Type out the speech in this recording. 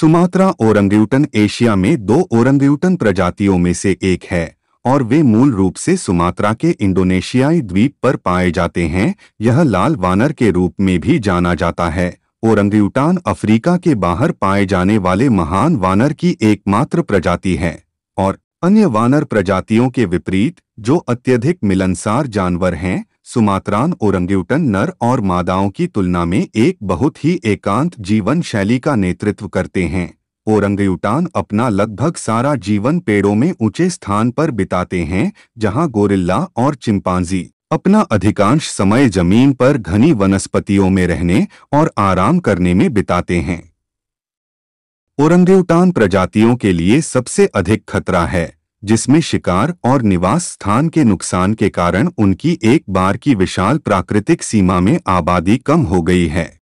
Sumatra ओरंगयूटन Asia में दो ओरंगयूटन प्रजातियों में से एक है और वे मूल रूप से सुमात्रा के इंडोनेशियाई द्वीप पर पाए जाते हैं यह लाल वानर के रूप में भी जाना जाता है ओरंगयूटान अफ्रीका के बाहर पाए जाने वाले महान वानर की एकमात्र प्रजाति है और अन्य वानर प्रजातियों के विपरीत जो अत्यधिक मिलनसार जानवर हैं सुमात्रान ओरंग्यूटन नर और मादाओं की तुलना में एक बहुत ही एकांत जीवन शैली का नेतृत्व करते हैं ओरंग्यूटान अपना लगभग सारा जीवन पेड़ों में ऊंचे स्थान पर बिताते हैं जहां गोरिल्ला और चिंपांजी अपना अधिकांश समय जमीन पर घनी वनस्पतियों में रहने और आराम करने में बिताते हैं ओरंगेउटान प्रजातियों के लिए सबसे अधिक खतरा है जिसमें शिकार और निवास स्थान के नुकसान के कारण उनकी एक बार की विशाल प्राकृतिक सीमा में आबादी कम हो गई है